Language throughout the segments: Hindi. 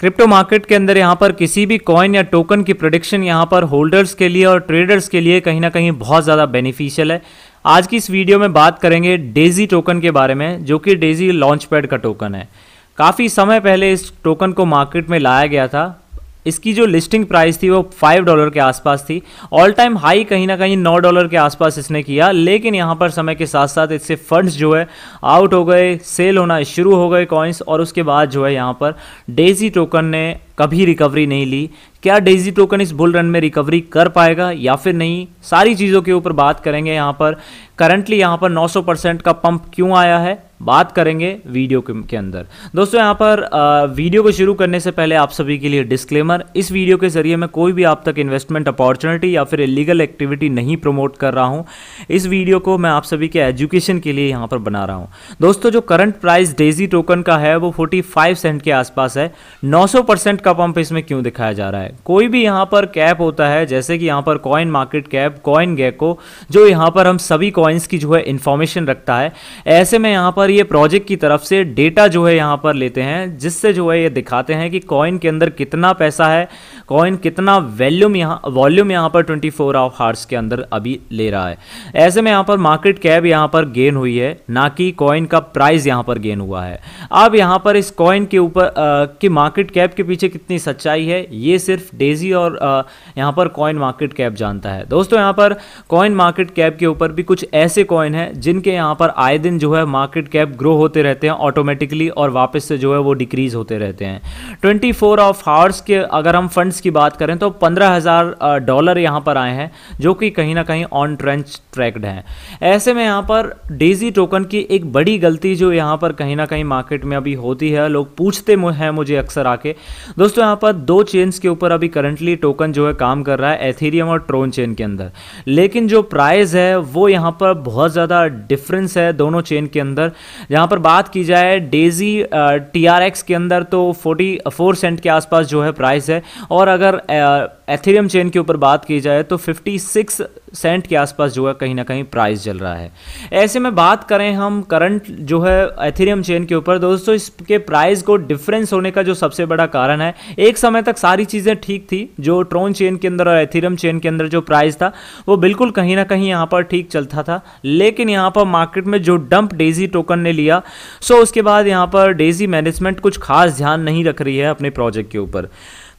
क्रिप्टो मार्केट के अंदर यहाँ पर किसी भी कॉइन या टोकन की प्रोडिक्शन यहाँ पर होल्डर्स के लिए और ट्रेडर्स के लिए कहीं ना कहीं बहुत ज़्यादा बेनिफिशियल है आज की इस वीडियो में बात करेंगे डेजी टोकन के बारे में जो कि डेजी लॉन्चपैड का टोकन है काफ़ी समय पहले इस टोकन को मार्केट में लाया गया था इसकी जो लिस्टिंग प्राइस थी वो फाइव डॉलर के आसपास थी ऑल टाइम हाई कहीं ना कहीं नौ डॉलर के आसपास इसने किया लेकिन यहाँ पर समय के साथ साथ इससे फंड्स जो है आउट हो गए सेल होना शुरू हो गए कॉइन्स और उसके बाद जो है यहाँ पर डेजी टोकन ने कभी रिकवरी नहीं ली क्या डेजी टोकन इस बुल रन में रिकवरी कर पाएगा या फिर नहीं सारी चीज़ों के ऊपर बात करेंगे यहाँ पर करंटली यहाँ पर 900 परसेंट का पंप क्यों आया है बात करेंगे वीडियो के अंदर दोस्तों यहाँ पर वीडियो को शुरू करने से पहले आप सभी के लिए डिस्क्लेमर इस वीडियो के जरिए मैं कोई भी आप तक इन्वेस्टमेंट अपॉर्चुनिटी या फिर इलीगल एक्टिविटी नहीं प्रमोट कर रहा हूँ इस वीडियो को मैं आप सभी के एजुकेशन के लिए यहाँ पर बना रहा हूँ दोस्तों जो करंट प्राइस डेजी टोकन का है वो फोर्टी सेंट के आसपास है नौ परसेंट का पंप इसमें क्यों दिखाया जा रहा है कोई भी यहाँ पर कैप होता है जैसे कि यहाँ पर CoinMarketCap CoinGecko जो यहाँ पर हम सभी कॉइन्स की जो है इन्फॉर्मेशन रखता है ऐसे में यहाँ पर पर ये प्रोजेक्ट की तरफ से डेटा जो है यहाँ पर लेते हैं जिससे जो है ये दिखाते हैं कि कॉइन के अंदर कितना पैसा है कॉइन कितना वैल्यूम यहाँ वॉल्यूम यहाँ पर ट्वेंटी फोर हार्स के अंदर अभी ले रहा है ऐसे में यहाँ पर मार्केट कैप यहाँ पर गेन हुई है ना कि कॉइन का प्राइस यहाँ पर गेन हुआ है अब यहाँ पर इस कॉइन के ऊपर की मार्केट कैप के पीछे कितनी सच्चाई है ये सिर्फ डेजी और यहाँ पर कॉइन मार्केट कैप जानता है दोस्तों यहाँ पर कॉइन मार्केट कैप के ऊपर भी कुछ ऐसे कॉइन है जिनके यहाँ पर आए दिन जो है मार्केट कैप कैप ग्रो होते रहते हैं ऑटोमेटिकली और वापस से जो है वो डिक्रीज़ होते रहते हैं ट्वेंटी फोर ऑफ हावर्स के अगर हम फंड्स की बात करें तो पंद्रह हज़ार डॉलर यहाँ पर आए हैं जो कि कहीं ना कहीं ऑन ट्रेंच ट्रैक्ड हैं ऐसे में यहाँ पर डेजी टोकन की एक बड़ी गलती जो यहाँ पर कहीं ना कहीं मार्केट में अभी होती है लोग पूछते हैं मुझे अक्सर आके दोस्तों यहाँ पर दो चेन्स के ऊपर अभी करंटली टोकन जो है काम कर रहा है एथीरियम और ट्रोन चेन के अंदर लेकिन जो प्राइस है वो यहाँ पर बहुत ज़्यादा डिफरेंस है दोनों चेन के अंदर जहां पर बात की जाए डेजी टी आर एक्स के अंदर तो फोर्टी फोर सेंट के आसपास जो है प्राइस है और अगर एथेरियम चेन के ऊपर बात की जाए तो फिफ्टी सिक्स सेंट के आसपास जो है कहीं ना कहीं प्राइस चल रहा है ऐसे में बात करें हम करंट जो है एथेरियम चेन के ऊपर दोस्तों इसके प्राइस को डिफरेंस होने का जो सबसे बड़ा कारण है एक समय तक सारी चीज़ें ठीक थी जो ट्रोन चेन के अंदर और एथेरियम चेन के अंदर जो प्राइस था वो बिल्कुल कहीं ना कहीं यहाँ पर ठीक चलता था लेकिन यहाँ पर मार्केट में जो डंप डेजी टोकन ने लिया सो उसके बाद यहाँ पर डेजी मैनेजमेंट कुछ खास ध्यान नहीं रख रही है अपने प्रोजेक्ट के ऊपर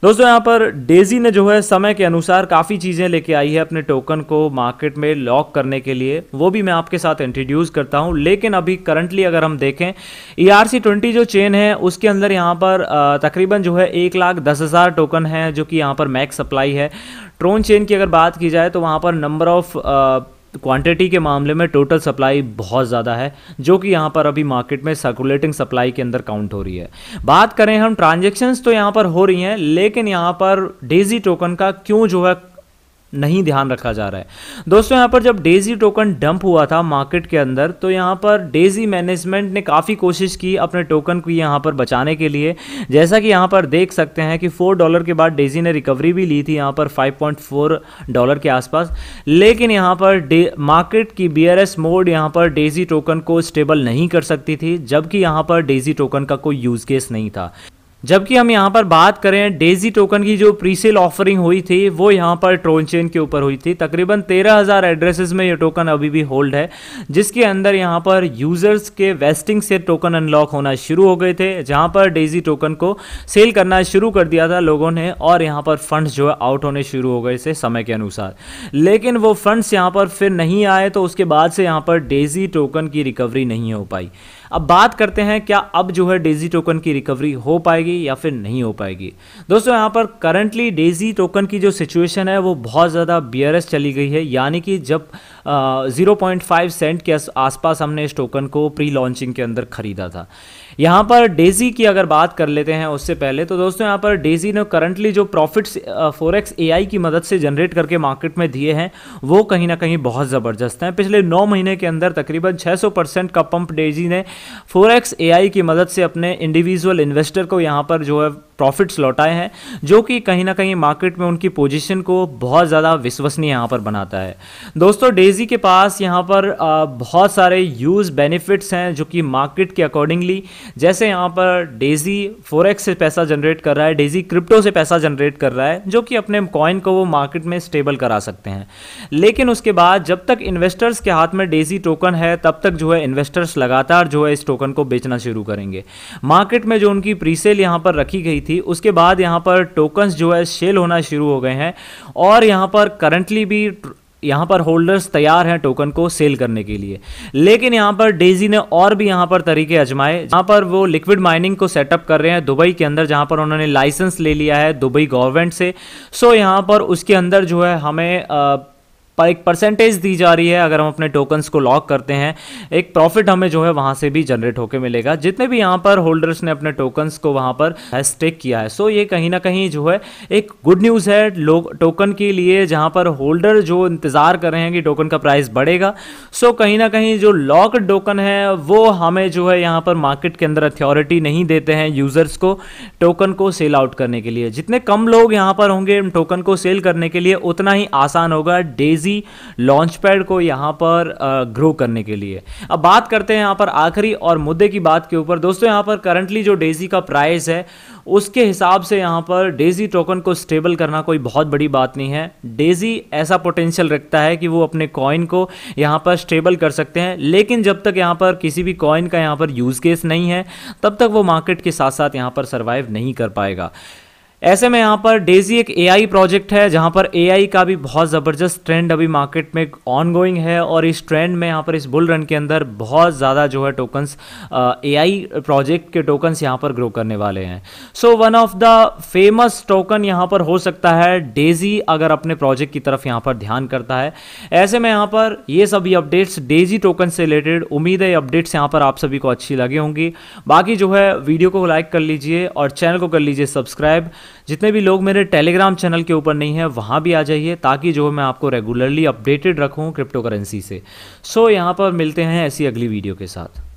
दोस्तों यहाँ पर डेजी ने जो है समय के अनुसार काफ़ी चीज़ें लेके आई है अपने टोकन को मार्केट में लॉक करने के लिए वो भी मैं आपके साथ इंट्रोड्यूस करता हूँ लेकिन अभी करंटली अगर हम देखें ई आर सी ट्वेंटी जो चेन है उसके अंदर यहाँ पर तकरीबन जो है एक लाख दस हज़ार टोकन है जो कि यहाँ पर मैक्स सप्लाई है ट्रोन चेन की अगर बात की जाए तो वहाँ पर नंबर ऑफ़ क्वांटिटी के मामले में टोटल सप्लाई बहुत ज़्यादा है जो कि यहाँ पर अभी मार्केट में सर्कुलेटिंग सप्लाई के अंदर काउंट हो रही है बात करें हम ट्रांजेक्शन्स तो यहाँ पर हो रही हैं लेकिन यहाँ पर डेजी टोकन का क्यों जो है नहीं ध्यान रखा जा रहा है दोस्तों यहाँ पर जब डेजी टोकन डंप हुआ था मार्केट के अंदर तो यहाँ पर डेजी मैनेजमेंट ने काफ़ी कोशिश की अपने टोकन को यहाँ पर बचाने के लिए जैसा कि यहाँ पर देख सकते हैं कि फोर डॉलर के बाद डेजी ने रिकवरी भी ली थी यहाँ पर फोर डॉलर के आसपास लेकिन यहाँ पर मार्केट की बी मोड यहाँ पर डेजी टोकन को स्टेबल नहीं कर सकती थी जबकि यहाँ पर डेजी टोकन का कोई यूज केस नहीं था जबकि हम यहाँ पर बात करें डेजी टोकन की जो प्रीसेल ऑफरिंग हुई थी वो यहाँ पर ट्रोन चेन के ऊपर हुई थी तकरीबन तेरह हज़ार एड्रेसेस में ये टोकन अभी भी होल्ड है जिसके अंदर यहाँ पर यूज़र्स के वेस्टिंग से टोकन अनलॉक होना शुरू हो गए थे जहाँ पर डेजी टोकन को सेल करना शुरू कर दिया था लोगों ने और यहाँ पर फंड्स जो है आउट होने शुरू हो गए थे समय के अनुसार लेकिन वो फंड्स यहाँ पर फिर नहीं आए तो उसके बाद से यहाँ पर डेजी टोकन की रिकवरी नहीं हो पाई अब बात करते हैं क्या अब जो है डेजी टोकन की रिकवरी हो पाएगी या फिर नहीं हो पाएगी दोस्तों यहाँ पर करंटली डेजी टोकन की जो सिचुएशन है वो बहुत ज़्यादा बियरस चली गई है यानी कि जब ज़ीरो पॉइंट फाइव सेंट के आसपास हमने इस टोकन को प्री लॉन्चिंग के अंदर खरीदा था यहाँ पर डेजी की अगर बात कर लेते हैं उससे पहले तो दोस्तों यहाँ पर डेजी ने करंटली जो प्रॉफिट्स फोरेक्स एआई की मदद से जनरेट करके मार्केट में दिए हैं वो कहीं ना कहीं बहुत ज़बरदस्त हैं पिछले नौ महीने के अंदर तकरीबन 600 परसेंट का पंप डेजी ने फोरेक्स एआई की मदद से अपने इंडिविजुअल इन्वेस्टर को यहाँ पर जो है प्रॉफिट्स लौटाए हैं जो कि कहीं ना कहीं मार्केट में उनकी पोजीशन को बहुत ज़्यादा विश्वसनीय यहाँ पर बनाता है दोस्तों डेजी के पास यहाँ पर बहुत सारे यूज बेनिफिट्स हैं जो कि मार्केट के अकॉर्डिंगली जैसे यहाँ पर डेजी फोरेक्स से पैसा जनरेट कर रहा है डेजी क्रिप्टो से पैसा जनरेट कर रहा है जो कि अपने कॉइन को वो मार्केट में स्टेबल करा सकते हैं लेकिन उसके बाद जब तक इन्वेस्टर्स के हाथ में डेजी टोकन है तब तक जो है इन्वेस्टर्स लगातार जो जो इस टोकन को बेचना शुरू करेंगे मार्केट में जो उनकी प्रीसेल यहाँ पर रखी गई थी उसके बाद यहाँ पर टोकन्स जो है सेल होना शुरू हो गए हैं और यहाँ पर करंटली भी यहाँ पर होल्डर्स तैयार हैं टोकन को सेल करने के लिए लेकिन यहाँ पर डेजी ने और भी यहाँ पर तरीके आजमाए जहाँ पर वो लिक्विड माइनिंग को सेटअप कर रहे हैं दुबई के अंदर जहाँ पर उन्होंने लाइसेंस ले लिया है दुबई गवर्नमेंट से सो यहाँ पर उसके अंदर जो है हमें आ, पर एक परसेंटेज दी जा रही है अगर हम अपने टोकन्स को लॉक करते हैं एक प्रॉफिट हमें जो है वहाँ से भी जनरेट होकर मिलेगा जितने भी यहाँ पर होल्डर्स ने अपने टोकन्स को वहाँ पर स्टेक किया है सो ये कहीं ना कहीं जो है एक गुड न्यूज़ है लोग टोकन के लिए जहाँ पर होल्डर जो इंतज़ार कर रहे हैं कि टोकन का प्राइस बढ़ेगा सो कहीं ना कहीं जो लॉकड टोकन है वो हमें जो है यहाँ पर मार्केट के अंदर अथॉरिटी नहीं देते हैं यूज़र्स को टोकन को सेल आउट करने के लिए जितने कम लोग यहाँ पर होंगे टोकन को सेल करने के लिए उतना ही आसान होगा डेज इजी लॉन्च पैड को यहाँ पर ग्रो करने के लिए अब बात करते हैं यहां पर आखिरी और मुद्दे की बात के ऊपर दोस्तों यहाँ पर करंटली जो डेजी का प्राइस है उसके हिसाब से यहाँ पर डेजी टोकन को स्टेबल करना कोई बहुत बड़ी बात नहीं है डेजी ऐसा पोटेंशियल रखता है कि वो अपने कॉइन को यहां पर स्टेबल कर सकते हैं लेकिन जब तक यहां पर किसी भी कॉइन का यहाँ पर यूज़ केस नहीं है तब तक वो मार्केट के साथ साथ यहाँ पर सर्वाइव नहीं कर पाएगा ऐसे में यहाँ पर डेजी एक एआई प्रोजेक्ट है जहाँ पर एआई का भी बहुत ज़बरदस्त ट्रेंड अभी मार्केट में ऑन गोइंग है और इस ट्रेंड में यहाँ पर इस बुल रन के अंदर बहुत ज़्यादा जो है टोकन्स एआई प्रोजेक्ट के टोकन्स यहाँ पर ग्रो करने वाले हैं so one of the famous token यहाँ पर हो सकता है डेजी अगर अपने प्रोजेक्ट की तरफ यहाँ पर ध्यान करता है ऐसे में यहाँ पर ये सभी अपडेट्स डेजी टोकन से रिलेटेड उम्मीद है अपडेट्स यहाँ पर आप सभी को अच्छी लगी होंगी बाकी जो है वीडियो को लाइक कर लीजिए और चैनल को कर लीजिए सब्सक्राइब जितने भी लोग मेरे टेलीग्राम चैनल के ऊपर नहीं है वहाँ भी आ जाइए ताकि जो मैं आपको रेगुलरली अपडेटेड रखूँ क्रिप्टो करेंसी से सो so, यहाँ पर मिलते हैं ऐसी अगली वीडियो के साथ